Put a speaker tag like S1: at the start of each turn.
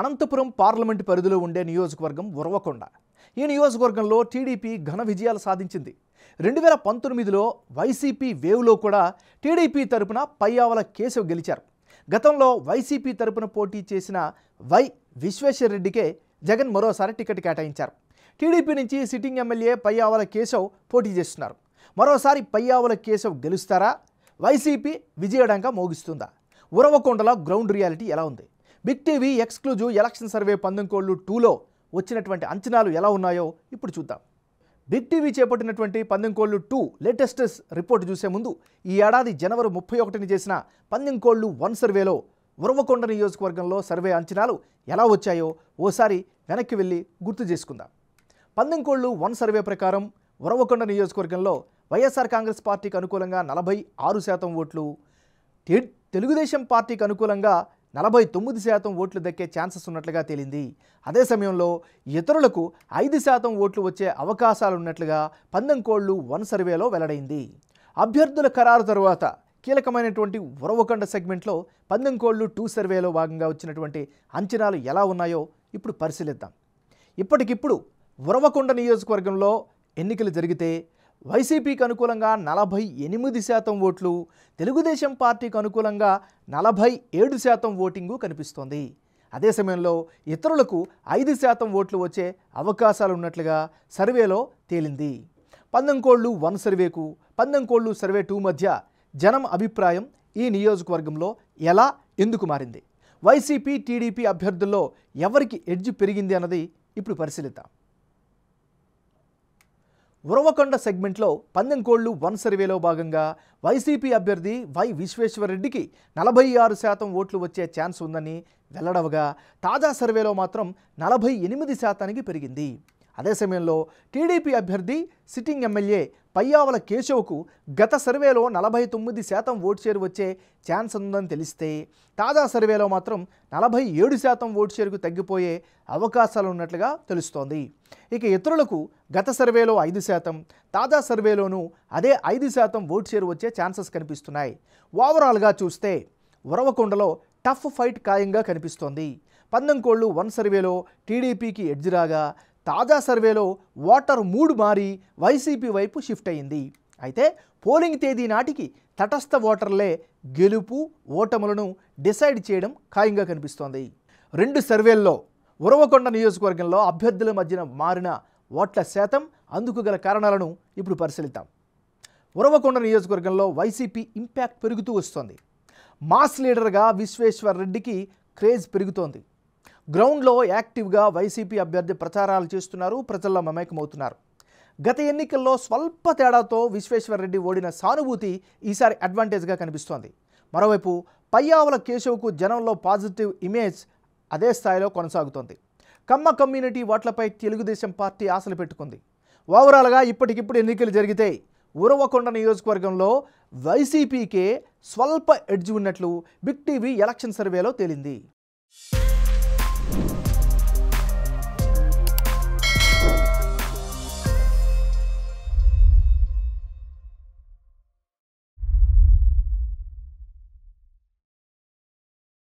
S1: Anantapuram parliament పరిధిలో ఉండే నియోజకవర్గం ఉరవకొండ ఈ నియోజకవర్గంలో టీడీపీ ఘన విజయాలు సాధించింది రెండు వేల పంతొమ్మిదిలో వైసీపీ వేవ్లో కూడా టీడీపీ తరపున పయ్యావల కేశవ్ గెలిచారు గతంలో వైసీపీ తరపున పోటీ చేసిన వై విశ్వేశ్వర రెడ్డికే జగన్ మరోసారి టికెట్ కేటాయించారు టీడీపీ నుంచి సిట్టింగ్ ఎమ్మెల్యే పయ్యావల కేశవ్ పోటీ చేస్తున్నారు మరోసారి పయ్యావల కేశవ్ గెలుస్తారా వైసీపీ విజయడంగా మోగిస్తుందా ఉరవకొండలో గ్రౌండ్ రియాలిటీ ఎలా ఉంది big TV exclusive election survey పందెంకోళ్ళు టూలో వచ్చినటువంటి అంచనాలు ఎలా ఉన్నాయో ఇప్పుడు చూద్దాం బిగ్ టీవీ చేపట్టినటువంటి పందెంకోళ్ళు టూ లేటెస్ట్ రిపోర్ట్ చూసే ముందు ఈ ఏడాది జనవరి ముప్పై ఒకటిని చేసిన పందెంకోళ్ళు వన్ సర్వేలో ఉరవకొండ నియోజకవర్గంలో సర్వే అంచనాలు ఎలా వచ్చాయో ఓసారి వెనక్కి వెళ్ళి గుర్తు చేసుకుందాం పందెంకోళ్ళు వన్ సర్వే ప్రకారం ఉరవకొండ నియోజకవర్గంలో వైఎస్ఆర్ కాంగ్రెస్ పార్టీకి అనుకూలంగా నలభై ఆరు శాతం ఓట్లు తెలుగుదేశం పార్టీకి అనుకూలంగా నలభై తొమ్మిది శాతం ఓట్లు దక్కే ఛాన్సెస్ ఉన్నట్లుగా తేలింది అదే సమయంలో ఇతరులకు ఐదు శాతం ఓట్లు వచ్చే అవకాశాలున్నట్లుగా పందంకోళ్లు వన్ సర్వేలో వెల్లడైంది అభ్యర్థుల ఖరారు తరువాత కీలకమైనటువంటి ఉరవకొండ సెగ్మెంట్లో పందంకోళ్లు టూ సర్వేలో భాగంగా వచ్చినటువంటి అంచనాలు ఎలా ఉన్నాయో ఇప్పుడు పరిశీలిద్దాం ఇప్పటికిప్పుడు ఉరవకొండ నియోజకవర్గంలో ఎన్నికలు జరిగితే వైసీపీకి అనుకూలంగా నలభై ఎనిమిది శాతం ఓట్లు తెలుగుదేశం పార్టీకి అనుకూలంగా నలభై ఏడు శాతం ఓటింగు కనిపిస్తోంది అదే సమయంలో ఇతరులకు ఐదు శాతం ఓట్లు వచ్చే అవకాశాలు ఉన్నట్లుగా సర్వేలో తేలింది పందంకోళ్ళు వన్ సర్వేకు పందంకోళ్ళు సర్వే టూ మధ్య జనం అభిప్రాయం ఈ నియోజకవర్గంలో ఎలా ఎందుకు మారింది వైసీపీ టీడీపీ అభ్యర్థుల్లో ఎవరికి ఎడ్జ్ పెరిగింది అన్నది ఇప్పుడు పరిశీలిద్దాం ఉరవకొండ సెగ్మెంట్లో పందెం కోళ్లు వన్ సర్వేలో భాగంగా వైసీపీ అభ్యర్థి వై విశ్వేశ్వరరెడ్డికి నలభై ఆరు శాతం ఓట్లు వచ్చే ఛాన్స్ ఉందని వెల్లడవగా తాజా సర్వేలో మాత్రం నలభై ఎనిమిది శాతానికి పెరిగింది అదే సమయంలో టీడీపీ అభ్యర్థి సిట్టింగ్ ఎమ్మెల్యే పయ్యావల కేశవ్కు గత సర్వేలో నలభై తొమ్మిది శాతం ఓటు షేర్ వచ్చే ఛాన్స్ ఉందని తెలిస్తే తాజా సర్వేలో మాత్రం నలభై ఏడు శాతం ఓటు షేర్కు తగ్గిపోయే అవకాశాలు ఉన్నట్లుగా తెలుస్తోంది ఇక ఇతరులకు గత సర్వేలో ఐదు శాతం తాజా సర్వేలోనూ అదే ఐదు శాతం ఓటు షేర్ వచ్చే ఛాన్సెస్ కనిపిస్తున్నాయి ఓవరాల్గా చూస్తే ఉరవకొండలో టఫ్ ఫైట్ ఖాయంగా కనిపిస్తోంది పందంకోళ్ళు వన్ సర్వేలో టీడీపీకి ఎడ్జిరాగా తాజా సర్వేలో ఓటర్ మూడ్ మారి వైసీపీ వైపు షిఫ్ట్ అయింది అయితే పోలింగ్ తేదీ నాటికి తటస్థ ఓటర్లే గెలుపు ఓటములను డిసైడ్ చేయడం ఖాయంగా కనిపిస్తోంది రెండు సర్వేల్లో ఉరవకొండ నియోజకవర్గంలో అభ్యర్థుల మధ్యన మారిన ఓట్ల శాతం అందుకు గల కారణాలను ఇప్పుడు పరిశీలిద్దాం ఉరవకొండ నియోజకవర్గంలో వైసీపీ ఇంపాక్ట్ పెరుగుతూ వస్తోంది మాస్ లీడర్గా విశ్వేశ్వర్ రెడ్డికి క్రేజ్ పెరుగుతోంది గ్రౌండ్లో యాక్టివ్గా వైసీపీ అభ్యర్థి ప్రచారాలు చేస్తున్నారు ప్రజల్లో మమేకమవుతున్నారు గత ఎన్నికల్లో స్వల్ప తేడాతో విశ్వేశ్వరరెడ్డి ఓడిన సానుభూతి ఈసారి అడ్వాంటేజ్గా కనిపిస్తోంది మరోవైపు పయ్యావుల కేశవ్కు జనంలో పాజిటివ్ ఇమేజ్ అదే స్థాయిలో కొనసాగుతోంది కమ్మ కమ్యూనిటీ ఓట్లపై తెలుగుదేశం పార్టీ ఆశలు పెట్టుకుంది ఓవరాల్గా ఇప్పటికిప్పుడు ఎన్నికలు జరిగితే ఉరవకొండ నియోజకవర్గంలో వైసీపీకే స్వల్ప ఎడ్జ్ ఉన్నట్లు బిగ్ టీవీ ఎలక్షన్ సర్వేలో తేలింది